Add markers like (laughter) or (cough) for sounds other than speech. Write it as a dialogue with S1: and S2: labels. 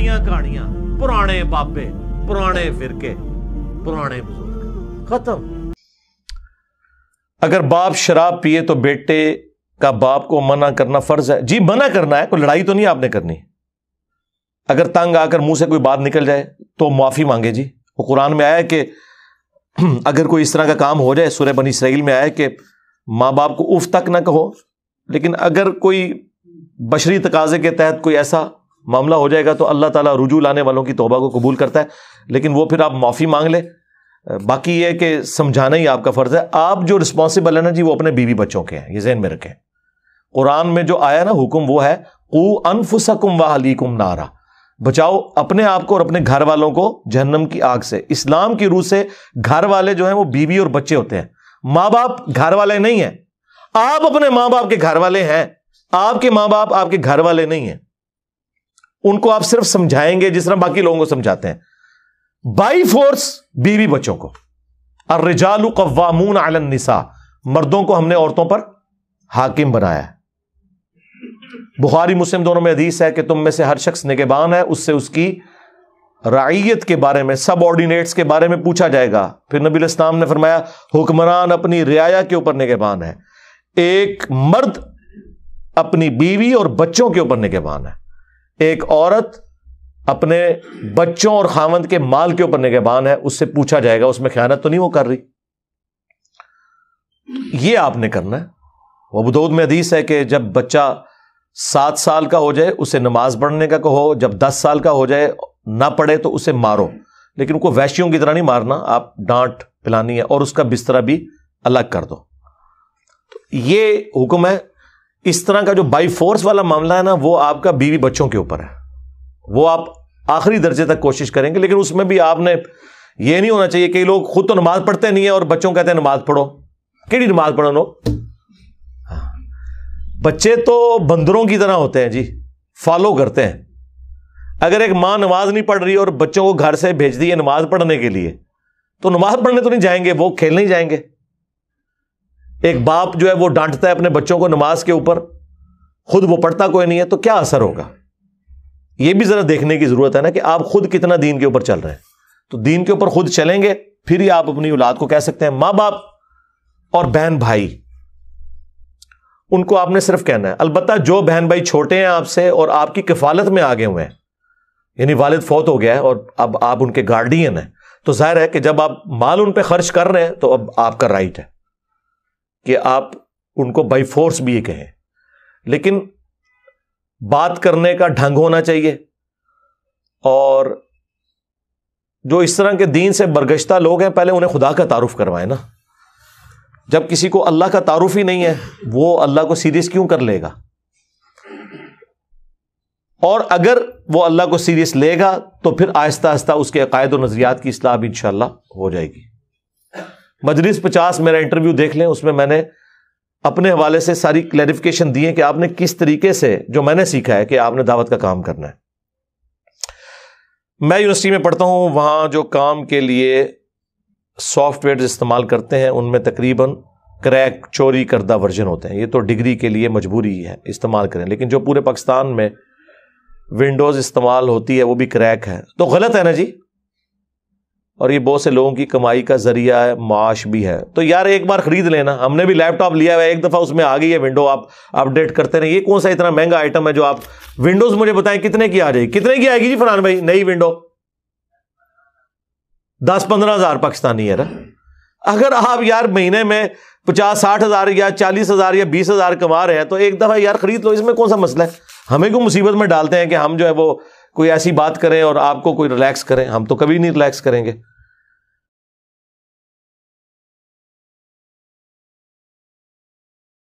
S1: ਪੁਰਾਣੀਆਂ ਕਹਾਣੀਆਂ पुराने बाबे पुराने फिरके पुराने बुजुर्ग खत्म अगर बाप शराब पिए तो बेटे का बाप को मना करना फर्ज है जी मना करना है कोई लड़ाई तो नहीं आपने करनी अगर तंग आकर मुंह से कोई बात निकल जाए तो माफी मांगे जी वो कुरान में आया कि (clears throat) अगर कोई इस तरह का काम हो जाए सुरह बनी इसराइल में आया कि माँ बाप को उफ तक ना कहो लेकिन अगर कोई बशरी तकाजे के तहत कोई ऐसा मामला हो जाएगा तो अल्लाह ताला रुजू लाने वालों की तोबा को कबूल करता है लेकिन वो फिर आप माफ़ी मांग लें बाकी ये कि समझाना ही आपका फ़र्ज़ है आप जो रिस्पॉन्सिबल है ना जी वो अपने बीवी बच्चों के हैं ये जहन में रखें कुरान में जो आया ना हुक्म वो है कु अनफुसकुम व हलीकुम नारा बचाओ अपने आप को और अपने घर वालों को जहन्नम की आग से इस्लाम की रूह से घर वाले जो हैं वो बीवी और बच्चे होते हैं माँ बाप घर वाले नहीं हैं आप अपने माँ बाप के घर वाले हैं आपके माँ बाप आपके घर वाले नहीं हैं उनको आप सिर्फ समझाएंगे जिस तरह बाकी लोगों को समझाते हैं बाई फोर्स बीवी बच्चों को और रिजालू कवामून आलन निसा मर्दों को हमने औरतों पर हाकिम बनाया है बुखारी मुस्लिम दोनों में अधीस है कि तुम में से हर शख्स निगेबान है उससे उसकी राइयत के बारे में सब ऑर्डिनेट्स के बारे में पूछा जाएगा फिर नबी इस्लाम ने फरमाया हुक्मरान अपनी रियाया के ऊपर निगेबान है एक मर्द अपनी बीवी और बच्चों के ऊपर निगेबान है एक औरत अपने बच्चों और खामंद के माल के ऊपर निगहबान है उससे पूछा जाएगा उसमें ख्यानत तो नहीं वो कर रही ये आपने करना है वह वबूदौद में हदीस है कि जब बच्चा सात साल का हो जाए उसे नमाज पढ़ने का कहो जब दस साल का हो जाए ना पढ़े तो उसे मारो लेकिन उनको वैश्यों की तरह नहीं मारना आप डांट पिलानी है और उसका बिस्तरा भी अलग कर दो तो ये हुक्म है इस तरह का जो बाई फोर्स वाला मामला है ना वो आपका बीवी बच्चों के ऊपर है वो आप आखिरी दर्जे तक कोशिश करेंगे लेकिन उसमें भी आपने ये नहीं होना चाहिए कई लोग खुद तो नमाज पढ़ते नहीं है और बच्चों कहते हैं नमाज पढ़ो कि नमाज पढ़ो लोग हाँ। बच्चे तो बंदरों की तरह होते हैं जी फॉलो करते हैं अगर एक माँ नमाज नहीं पढ़ रही और बच्चों को घर से भेज दी है नमाज पढ़ने के लिए तो नमाज पढ़ने तो नहीं जाएंगे वो खेलने ही जाएंगे एक बाप जो है वो डांटता है अपने बच्चों को नमाज के ऊपर खुद वो पढ़ता कोई नहीं है तो क्या असर होगा ये भी जरा देखने की जरूरत है ना कि आप खुद कितना दीन के ऊपर चल रहे हैं तो दीन के ऊपर खुद चलेंगे फिर ही आप अपनी औलाद को कह सकते हैं माँ बाप और बहन भाई उनको आपने सिर्फ कहना है अलबत्ता जो बहन भाई छोटे हैं आपसे और आपकी किफालत में आगे हुए हैं यानी वालिद फौत हो गया है और अब आप उनके गार्डियन हैं तो जाहिर है कि जब आप माल उन पर खर्च कर रहे हैं तो अब आपका राइट है कि आप उनको बाई फोर्स भी ये कहें लेकिन बात करने का ढंग होना चाहिए और जो इस तरह के दीन से बरगश्ता लोग हैं पहले उन्हें खुदा का तारुफ करवाए ना जब किसी को अल्लाह का तारुफ ही नहीं है वो अल्लाह को सीरियस क्यों कर लेगा और अगर वो अल्लाह को सीरियस लेगा तो फिर आहिस्ता आहिस्ता उसके अकायद और नज़रियात की असलाह भी इन हो जाएगी मजलिस पचास मेरा इंटरव्यू देख लें उसमें मैंने अपने हवाले से सारी क्लैरिफिकेशन दी है कि आपने किस तरीके से जो मैंने सीखा है कि आपने दावत का काम करना है मैं यूनिवर्सिटी में पढ़ता हूँ वहां जो काम के लिए सॉफ्टवेयर इस्तेमाल करते हैं उनमें तकरीबन क्रैक चोरी करदा वर्जन होते हैं ये तो डिग्री के लिए मजबूरी है इस्तेमाल करें लेकिन जो पूरे पाकिस्तान में विंडोज़ इस्तेमाल होती है वो भी क्रैक है तो गलत है ना जी और ये बहुत से लोगों की कमाई का जरिया है माश भी है तो यार एक बार खरीद लेना हमने भी लैपटॉप लिया हुआ है एक दफ़ा उसमें आ गई है विंडो आप अपडेट करते रहे ये कौन सा इतना महंगा आइटम है जो आप विंडोज़ मुझे बताएं कितने की आ जाएगी कितने की आएगी जी फरहान भाई नई विंडो दस पंद्रह हज़ार पाकिस्तानी है अगर आप यार महीने में पचास साठ हज़ार या चालीस हज़ार या बीस हज़ार कमा रहे हैं तो एक दफ़ा यार खरीद लो इसमें कौन सा मसला है हमें क्यों मुसीबत में डालते हैं कि हम जो है वो कोई ऐसी बात करें और आपको कोई रिलैक्स करें हम तो कभी नहीं रिलैक्स करेंगे